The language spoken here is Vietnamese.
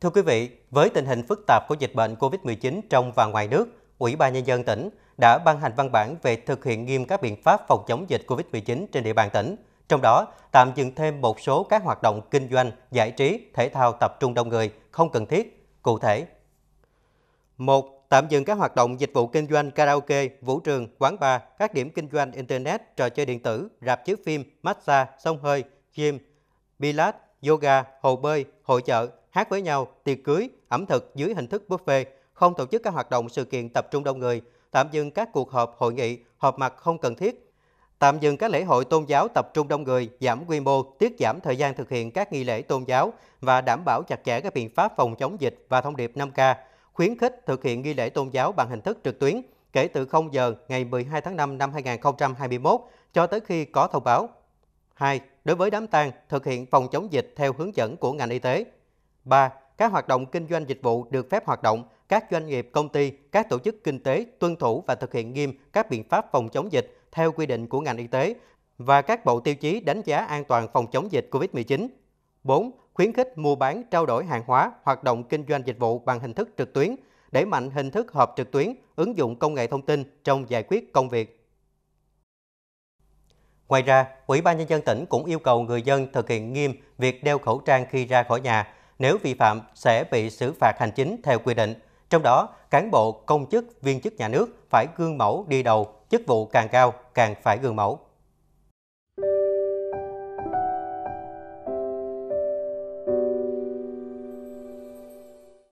Thưa quý vị, với tình hình phức tạp của dịch bệnh COVID-19 trong và ngoài nước, Ủy ban Nhân dân tỉnh đã ban hành văn bản về thực hiện nghiêm các biện pháp phòng chống dịch COVID-19 trên địa bàn tỉnh, trong đó tạm dừng thêm một số các hoạt động kinh doanh, giải trí, thể thao tập trung đông người không cần thiết. Cụ thể, Một, Tạm dừng các hoạt động dịch vụ kinh doanh karaoke, vũ trường, quán bar, các điểm kinh doanh internet, trò chơi điện tử, rạp chiếu phim, massage, sông hơi, gym, pilates, yoga, hồ bơi, hội chợ, hát với nhau, tiệc cưới, ẩm thực dưới hình thức buffet, không tổ chức các hoạt động sự kiện tập trung đông người, tạm dừng các cuộc họp hội nghị, họp mặt không cần thiết, tạm dừng các lễ hội tôn giáo tập trung đông người, giảm quy mô, tiết giảm thời gian thực hiện các nghi lễ tôn giáo và đảm bảo chặt chẽ các biện pháp phòng chống dịch và thông điệp 5K, khuyến khích thực hiện nghi lễ tôn giáo bằng hình thức trực tuyến kể từ 0 giờ ngày 12 tháng 5 năm 2021 cho tới khi có thông báo. 2. Đối với đám tang, thực hiện phòng chống dịch theo hướng dẫn của ngành y tế, 3. Các hoạt động kinh doanh dịch vụ được phép hoạt động, các doanh nghiệp, công ty, các tổ chức kinh tế tuân thủ và thực hiện nghiêm các biện pháp phòng chống dịch theo quy định của ngành y tế và các bộ tiêu chí đánh giá an toàn phòng chống dịch COVID-19. 4. Khuyến khích mua bán, trao đổi hàng hóa, hoạt động kinh doanh dịch vụ bằng hình thức trực tuyến, đẩy mạnh hình thức họp trực tuyến, ứng dụng công nghệ thông tin trong giải quyết công việc. Ngoài ra, Ủy ban Nhân dân tỉnh cũng yêu cầu người dân thực hiện nghiêm việc đeo khẩu trang khi ra khỏi nhà, nếu vi phạm sẽ bị xử phạt hành chính theo quy định. Trong đó, cán bộ, công chức, viên chức nhà nước phải gương mẫu đi đầu, chức vụ càng cao càng phải gương mẫu.